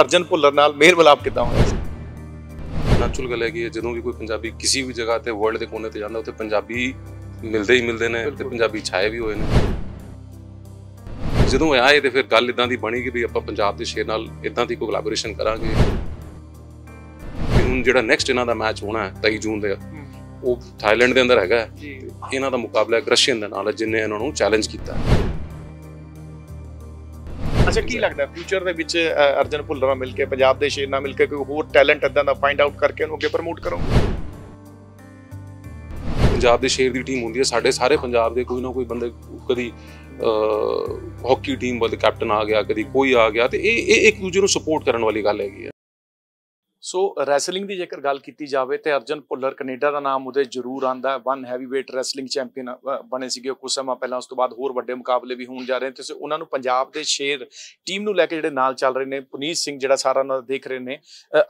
ਅਰਜਨ ਭੁੱਲਰ ਨਾਲ ਮੇਲ ਮਿਲਾਪ ਕਿਦਾਂ ਹੋਇਆ ਸੀ ਨੈਚੁਰਲ ਗੱਲ ਹੈ ਕਿ ਜਦੋਂ ਵੀ ਕੋਈ ਪੰਜਾਬੀ ਕਿਸੇ ਵੀ ਜਗ੍ਹਾ ਤੇ ਵਰਲਡ ਦੇ ਕੋਨੇ ਤੇ ਜਾਂਦਾ ਉੱਥੇ ਪੰਜਾਬੀ ਮਿਲਦੇ ਹੀ ਮਿਲਦੇ ਨੇ ਤੇ ਪੰਜਾਬੀ ਛਾਏ ਵੀ ਹੋਏ ਨੇ ਜਦੋਂ ਆਏ ਤੇ ਫਿਰ ਗੱਲ ਇਦਾਂ ਦੀ ਬਣੀ ਕਿ ਵੀ ਆਪਾਂ ਪੰਜਾਬ ਦੇ ਸ਼ੇਰ ਨਾਲ ਇਦਾਂ ਦੀ ਕੋਲੈਬੋਰੇਸ਼ਨ ਕਰਾਂਗੇ ਹੁਣ ਜਿਹੜਾ ਨੈਕਸਟ ਇਹਨਾਂ ਦਾ ਮੈਚ ਹੋਣਾ ਹੈ 23 ਜੂਨ ਦੇ ਉਹ ਥਾਈਲੈਂਡ ਦੇ ਅੰਦਰ ਹੈਗਾ ਇਹਨਾਂ ਦਾ ਮੁਕਾਬਲਾ ਰਸ਼ੀਅਨ ਦੇ ਨਾਲ ਜਿਨੇ ਇਹਨਾਂ ਨੂੰ ਚੈਲੰਜ ਕੀਤਾ ਹੈ ਅੱਛਾ ਕੀ ਲੱਗਦਾ ਫਿਊਚਰ ਦੇ ਵਿੱਚ ਅਰਜਨ ਭੁੱਲਰ ਨਾਲ ਮਿਲ ਕੇ ਪੰਜਾਬ ਦੇ ਸ਼ੇਰ ਨਾਲ ਮਿਲ ਕੇ ਕੋਈ ਹੋਰ ਟੈਲੈਂਟ ਇਦਾਂ ਦਾ ਫਾਈਂਡ ਆਊਟ ਕਰਕੇ ਉਹਨੂੰ ਅੱਗੇ ਪ੍ਰਮੋਟ ਕਰੋ ਪੰਜਾਬ ਦੇ ਸ਼ੇਰ ਦੀ ਟੀਮ ਹੁੰਦੀ ਹੈ ਸਾਡੇ ਸਾਰੇ ਪੰਜਾਬ ਦੇ ਕੋਈ ਨਾ ਕੋਈ ਬੰਦੇ ਕਦੀ ਹਾਕੀ ਟੀਮ ਵੱਲ ਕੈਪਟਨ ਆ ਗਿਆ ਕਦੀ ਕੋਈ ਆ ਗਿਆ ਤੇ ਇਹ ਇਹ ਇੱਕ ਦੂਜੇ ਨੂੰ ਸਪੋਰਟ ਕਰਨ ਵਾਲੀ ਗੱਲ ਹੈਗੀ ਹੈ ਸੋ ਰੈਸਲਿੰਗ ਦੀ ਜੇਕਰ ਗੱਲ ਕੀਤੀ ਜਾਵੇ ਤੇ ਅਰਜਨ ਪੁੱਲਰ ਕੈਨੇਡਾ ਦਾ ਨਾਮ ਉਹਦੇ ਜ਼ਰੂਰ ਆਂਦਾ ਹੈ ਵਨ ਹੈਵੀਵੇਟ ਰੈਸਲਿੰਗ ਚੈਂਪੀਅਨ ਬਣੇ ਸੀਗੇ ਕੁਝ ਸਮਾਂ ਪਹਿਲਾਂ ਉਸ ਤੋਂ ਬਾਅਦ ਹੋਰ ਵੱਡੇ ਮੁਕਾਬਲੇ ਵੀ ਹੋਣ ਜਾ ਰਹੇ ਨੇ ਤੇ ਉਹਨਾਂ ਨੂੰ ਪੰਜਾਬ ਦੇ ਸ਼ੇਰ ਟੀਮ ਨੂੰ ਲੈ ਕੇ ਜਿਹੜੇ ਨਾਲ ਚੱਲ ਰਹੇ ਨੇ ਪੁਨੀਤ ਸਿੰਘ ਜਿਹੜਾ ਸਾਰਾ ਨਾਲ ਦੇਖ ਰਹੇ ਨੇ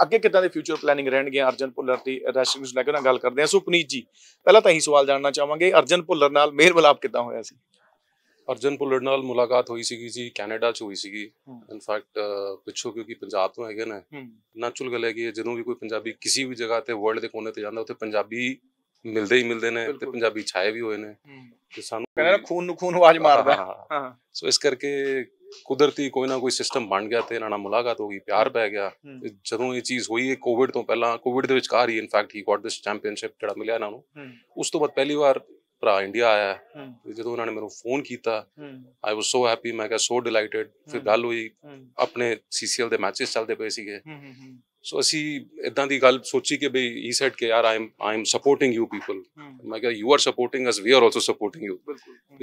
ਅੱਗੇ ਕਿੱਦਾਂ ਦੇ ਫਿਊਚਰ ਪਲੈਨਿੰਗ ਰਹਿਣਗੀਆਂ ਅਰਜਨ ਪੁੱਲਰ ਦੀ ਰੈਸਲਿੰਗ ਨੂੰ ਲੈ ਕੇ ਉਹਨਾਂ ਗੱਲ ਕਰਦੇ ਆ ਸੋ ਪੁਨੀਤ ਜੀ ਪਹਿਲਾਂ ਤਾਂ ਹੀ ਸਵਾਲ ਜਾਣਨਾ ਚਾਹਾਂਗੇ ਅਰਜਨ ਪੁੱਲਰ ਨਾਲ ਮੇਲ ਮਿਲਾਪ ਕਿੱਦਾਂ ਹੋਇਆ ਸੀ ਅਰਜਨ ਪੁੱਲੜ ਨਾਲ ਮੁਲਾਕਾਤ ਹੋਈ ਸੀਗੀ ਜੀ ਕੈਨੇਡਾ 'ਚ ਹੋਈ ਸੀਗੀ ਇਨਫੈਕਟ ਪਿੱਛੋਂ ਕਿਉਂਕਿ ਪੰਜਾਬ ਤੋਂ ਹੈਗੇ ਨਾ ਨੈਚੁਰਲ ਗੱਲ ਹੈ ਕਿ ਜਦੋਂ ਵੀ ਕੋਈ ਪੰਜਾਬੀ ਕਿਸੇ ਵੀ ਜਗ੍ਹਾ ਤੇ ਵਰਲਡ ਦੇ ਕੋਨੇ ਤੇ ਜਾਂਦਾ ਉੱਥੇ ਪੰਜਾਬੀ ਮਿਲਦੇ ਹੀ ਮਿਲਦੇ ਨੇ ਤੇ ਪੰਜਾਬੀ ਛਾਏ ਵੀ ਹੋਏ ਨੇ ਤੇ ਸਾਨੂੰ ਕਹਿੰਦਾ ਖੂਨ ਨੂੰ ਖੂਨ ਆਵਾਜ਼ ਮਾਰਦਾ ਹਾਂ ਸੋ ਇਸ ਕਰਕੇ ਕੁਦਰਤੀ ਕੋਈ ਨਾ ਕੋਈ ਸਿਸਟਮ ਬਣ ਗਿਆ ਤੇ ਇਹਨਾਂ ਨਾਲ ਮੁਲਾਕਾਤ ਹੋ ਗਈ ਪਿਆਰ ਪੈ ਗਿਆ ਜਦੋਂ ਇਹ ਚੀਜ਼ ਹੋਈ ਇਹ ਕੋਵਿਡ ਤੋਂ ਪਹਿਲਾਂ ਕੋਵਿਡ ਦੇ ਵਿਚਕਾਰ ਹੀ ਇਨਫੈਕਟ ਹੀ ਗਾਟ ਦਿਸ ਚੈਂਪੀਅਨਸ਼ਿਪ ਜਿਹੜਾ ਮਿਲਿਆ ਇਹਨਾਂ ਨੂੰ ਉਸ ਤੋਂ ਬਾਅਦ ਪਹਿਲੀ ਵਾਰ ਭਰਾ ਇੰਡੀਆ ਆਇਆ ਜਦੋਂ ਉਹਨਾਂ ਨੇ ਮੈਨੂੰ ਫੋਨ ਕੀਤਾ ਆਈ ਵਾਸ ਸੋ ਹੈਪੀ ਮੈਂ ਕਿਹਾ ਸੋ ਡਿਲਾਈਟਡ ਫਿਰ ਗੱਲ ਹੋਈ ਆਪਣੇ ਸੀਸੀਐਲ ਦੇ ਮੈਚਸ ਚੱਲਦੇ ਪਏ ਸੀਗੇ ਸੋ ਅਸੀਂ ਇਦਾਂ ਦੀ ਗੱਲ ਸੋਚੀ ਕਿ ਬਈ ਹੀ ਸੈਡ ਕਿ ਯਾਰ I am I am supporting you people ਮੈਂ ਕਿਹਾ you are supporting us we are also supporting you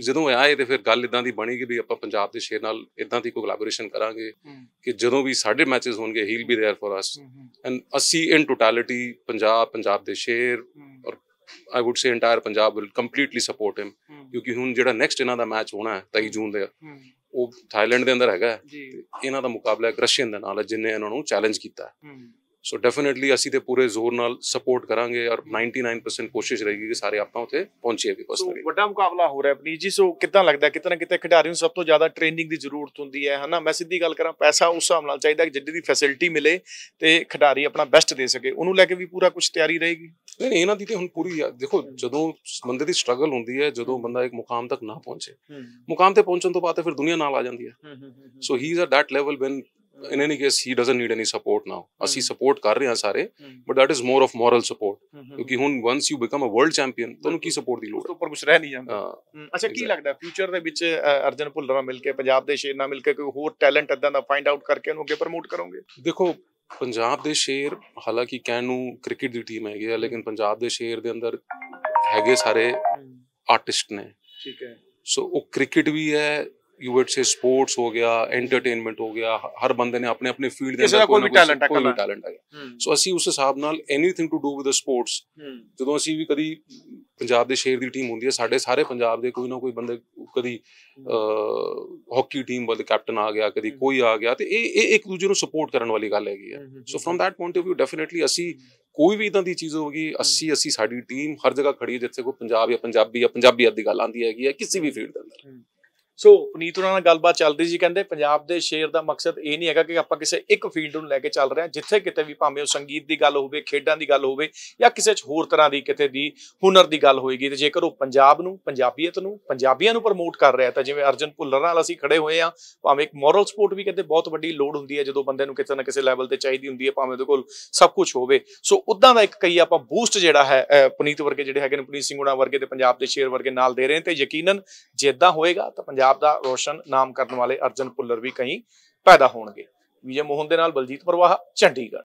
ਜਦੋਂ ਆਏ ਤੇ ਫਿਰ ਗੱਲ ਇਦਾਂ ਦੀ ਬਣੀ ਕਿ ਵੀ ਆਪਾਂ ਪੰਜਾਬ ਦੇ ਸ਼ੇਰ ਨਾਲ ਇਦਾਂ ਦੀ ਕੋਲੈਬੋਰੇਸ਼ਨ ਕਰਾਂਗੇ ਕਿ ਜਦੋਂ ਵੀ ਸਾਡੇ ਮੈਚਸ ਹੋਣਗੇ he will be there for us and ਅਸੀਂ ਇਨ ਟੋਟੈਲਿਟੀ ਪੰਜਾਬ ਪੰਜਾਬ ਦੇ ਸ਼ੇਰ I would say entire Punjab will completely support him ਕਿਉਂਕਿ ਹੁਣ ਜਿਹੜਾ ਨੈਕਸਟ ਇਹਨਾਂ ਦਾ ਮੈਚ ਹੋਣਾ ਹੈ 23 ਜੂਨ ਦੇ ਉਹ ਥਾਈਲੈਂਡ ਦੇ ਅੰਦਰ ਹੈਗਾ ਇਹਨਾਂ ਦਾ ਮੁਕਾਬਲਾ ਹੈ ਰਸ਼ੀਅਨ ਦੇ ਨਾਲ ਜਿਨੇ ਇਹਨਾਂ ਨੂੰ ਚੈਲੰਜ ਕੀਤਾ ਸੋ ਡੈਫੀਨਿਟਲੀ ਅਸੀਂ ਤੇ ਪੂਰੇ ਜ਼ੋਰ ਨਾਲ ਸਪੋਰਟ ਕਰਾਂਗੇ ਔਰ 99% ਕੋਸ਼ਿਸ਼ ਰਹੇਗੀ ਕਿ ਸਾਰੇ ਆਪਾਂ ਉੱਥੇ ਪਹੁੰਚੀਏ ਵੀ ਕੋਸਟ ਸੋ ਵੱਡਾ ਮੁਕਾਬਲਾ ਹੋ ਰਿਹਾ ਬਨੀਤ ਜੀ ਸੋ ਕਿਦਾਂ ਲੱਗਦਾ ਕਿਤਨਾ ਕਿਤੇ ਖਿਡਾਰੀ ਨੂੰ ਸਭ ਤੋਂ ਜ਼ਿਆਦਾ ਟ੍ਰੇਨਿੰਗ ਦੀ ਜ਼ਰੂਰਤ ਹੁੰਦੀ ਹੈ ਹਨਾ ਮੈਂ ਸਿੱਧੀ ਗੱਲ ਕਰਾਂ ਪੈਸਾ ਉਸ ਹਿਸਾਬ ਨਾਲ ਚਾਹੀਦਾ ਕਿ ਜਿੱਡੀ ਦੀ ਫੈਸਿਲਿਟੀ ਮਿਲੇ ਤੇ ਖਿਡਾਰੀ ਆਪਣਾ ਬੈਸਟ ਦੇ ਸਕੇ ਉਹਨੂੰ ਲੈ ਕੇ ਵੀ ਪੂਰਾ ਕੁਝ ਤਿਆਰੀ ਰਹੇਗੀ ਨਹੀਂ ਨਹੀਂ ਇਹਨਾਂ ਦੀ ਤੇ ਹੁਣ ਪੂਰੀ ਦੇਖੋ ਜਦੋਂ ਬੰਦੇ ਦੀ ਸਟਰਗਲ ਹੁੰਦੀ ਹੈ ਜਦੋਂ ਬੰਦਾ ਇੱਕ ਮੁਕਾਮ ਤੱਕ ਨਾ ਪਹੁੰਚੇ ਮੁਕਾਮ ਤੇ ਪਹੁੰਚਣ ਤੋਂ ਬਾਅਦ ਫਿਰ ਦੁਨੀਆ ਨਾਲ ਆ ਜਾਂਦੀ ਹੈ so he is a that level when in any case he doesn't need any support now ਅਸੀਂ ਸਪੋਰਟ ਕਰ ਰਹੇ ਹਾਂ ਸਾਰੇ but that is more of moral support ਕਿਉਂਕਿ ਹੁਣ once you become a world champion ਤੁਹਾਨੂੰ ਕੀ ਸਪੋਰਟ ਦੀ ਲੋੜ ਹੈ ਉੱਪਰ ਕੁਝ ਰਹਿ ਨਹੀਂ ਜਾਂਦਾ ਅੱਛਾ ਕੀ ਲੱਗਦਾ ਫਿਊਚਰ ਦੇ ਵਿੱਚ ਅਰਜਨ ਭੁੱਲਰਾਂ ਮਿਲ ਕੇ ਪੰਜਾਬ ਦੇ ਸ਼ੇਰ ਨਾਲ ਮਿਲ ਕੇ ਕੋਈ ਹੋਰ ਟੈਲੈਂਟ ਇਦਾਂ ਦਾ ਫਾਈਂਡ ਆਊਟ ਕਰਕੇ ਉਹਨੂੰ ਅੱਗੇ ਪ੍ਰਮੋਟ ਕਰੋਗੇ ਦੇਖੋ ਪੰਜਾਬ ਦੇ ਸ਼ੇਰ ਹਾਲਾਂਕਿ ਕਹਿਣ ਨੂੰ ਕ੍ਰਿਕਟ ਦੀ ਟੀਮ ਹੈਗੀ ਆ ਲੇਕਿਨ ਪੰਜਾਬ ਦੇ ਸ਼ੇਰ ਦੇ ਅੰਦਰ ਹੈਗੇ ਸਾਰੇ ਆਰਟਿਸਟ ਨੇ ਠੀਕ ਹੈ ਸੋ ਉਹ ਕ੍ਰਿਕਟ ਵੀ ਹੈ ਯੂ ਵੁੱਡ ਸੇ ਸਪੋਰਟਸ ਹੋ ਗਿਆ ਐਂਟਰਟੇਨਮੈਂਟ ਹੋ ਗਿਆ ਹਰ ਬੰਦੇ ਨੇ ਆਪਣੇ ਆਪਣੇ ਫੀਲਡ ਦੇ ਅੰਦਰ ਕੋਈ ਟੈਲੈਂਟ ਹੈ ਕੋਈ ਟੈਲੈਂਟ ਹੈ ਸੋ ਅਸੀਂ ਉਸ ਹਿਸਾਬ ਨਾਲ anything to do with sports ਜਦੋਂ ਅਸੀਂ ਵੀ ਕਦੀ ਪੰਜਾਬ ਦੇ ਸ਼ੇਰ ਦੀ ਟੀਮ ਹੁੰਦੀ ਹੈ ਸਾਡੇ ਸਾਰੇ ਪੰਜਾਬ ਦੇ ਕੋਈ ਨਾ ਕੋਈ ਬੰਦੇ ਕਦੀ ਹਾਕੀ ਟੀਮ ਵੱਲ ਕੈਪਟਨ ਆ ਗਿਆ ਕਦੀ ਕੋਈ ਆ ਗਿਆ ਤੇ ਇਹ ਇਹ ਇੱਕ ਦੂਜੇ ਨੂੰ ਸਪੋਰਟ ਕਰਨ ਵਾਲੀ ਗੱਲ ਹੈਗੀ ਹੈ so from that point of View definitely ਅਸੀਂ ਕੋਈ ਵੀ ਇਦਾਂ ਦੀ ਚੀਜ਼ ਹੋਗੀ 80 80 ਸਾਡੀ ਟੀਮ ਹਰ ਜਗ੍ਹਾ ਖੜੀ ਹੈ ਜਿੱਥੇ ਕੋਈ ਪੰਜਾਬ ਜਾਂ ਪੰਜਾਬੀ ਜਾਂ ਪੰਜਾਬੀ ਅੱਧੀ ਗੱਲ ਆਂਦੀ ਹੈਗੀ ਹੈ ਕਿਸੇ ਵੀ ਫੀਲਡ ਦੇ ਅੰਦਰ ਸੋ ਪੁਨੀਤ ਉਹਨਾਂ ਨਾਲ ਗੱਲਬਾਤ ਚੱਲਦੀ ਸੀ ਕਹਿੰਦੇ ਪੰਜਾਬ ਦੇ ਸ਼ੇਰ ਦਾ ਮਕਸਦ ਇਹ ਨਹੀਂ ਹੈਗਾ ਕਿ ਆਪਾਂ ਕਿਸੇ ਇੱਕ ਫੀਲਡ ਨੂੰ ਲੈ ਕੇ ਚੱਲ ਰਹੇ ਹਾਂ ਜਿੱਥੇ ਕਿਤੇ ਵੀ ਭਾਵੇਂ ਉਹ ਸੰਗੀਤ ਦੀ ਗੱਲ ਹੋਵੇ ਖੇਡਾਂ ਦੀ ਗੱਲ ਹੋਵੇ ਜਾਂ ਕਿਸੇ ਹੋਰ ਤਰ੍ਹਾਂ ਦੀ ਕਿਤੇ ਦੀ ਹੁਨਰ ਦੀ ਗੱਲ ਹੋਏਗੀ ਤੇ ਜੇਕਰ ਉਹ ਪੰਜਾਬ ਨੂੰ ਪੰਜਾਬੀਅਤ ਨੂੰ ਪੰਜਾਬੀਆਂ ਨੂੰ ਪ੍ਰਮੋਟ ਕਰ ਰਿਹਾ ਤਾਂ ਜਿਵੇਂ ਅਰਜਨ ਭੁੱਲਰ ਨਾਲ ਅਸੀਂ ਖੜੇ ਹੋਏ ਆ ਭਾਵੇਂ ਇੱਕ ਮੋਰਲ ਸਪੋਰਟ ਵੀ ਕਹਿੰਦੇ ਬਹੁਤ ਵੱਡੀ ਲੋੜ ਹੁੰਦੀ ਹੈ ਜਦੋਂ ਬੰਦੇ ਨੂੰ ਕਿਤੇ ਨਾ ਕਿਸੇ ਲੈਵਲ ਤੇ ਚਾਹੀਦੀ ਹੁੰਦੀ ਹੈ ਭਾਵੇਂ ਉਹਦੇ ਕੋਲ ਸਭ ਕੁਝ ਹੋਵੇ ਸੋ ਉਦਾਂ ਦਾ ਇੱਕ ਕਈ ਆਪਾਂ ਬੂਸਟ ਜਿਹੜਾ ਹੈ ਪੁਨੀਤ ਵਰਗੇ ਜਿਹੜੇ ਹੈਗੇ ਨੇ ਪੁਨੀਤ ਸਿੰਘ ਉਹਨਾਂ ਵਰਗੇ ਤੇ ਪੰਜਾਬ ਦੇ ਸ਼ੇਰ ਵਰਗੇ ਨਾਲ ਦੇ ਰਹੇ ਤੇ ਯਕੀਨਨ ਇਦਾਂ ਹੋਏਗਾ ਤਾਂ ਪੰਜਾਬ ਦਾ ਰੋਸ਼ਨ ਨਾਮ ਕਰਨ ਵਾਲੇ ਅਰਜਨ ਪੁੱਲਰ ਵੀ ਕਈ ਪੈਦਾ ਹੋਣਗੇ ਵਿਜੇ ਮੋਹਨ ਦੇ ਨਾਲ ਬਲਜੀਤ ਪ੍ਰਵਾਹ ਚੰਡੀਗੜ੍ਹ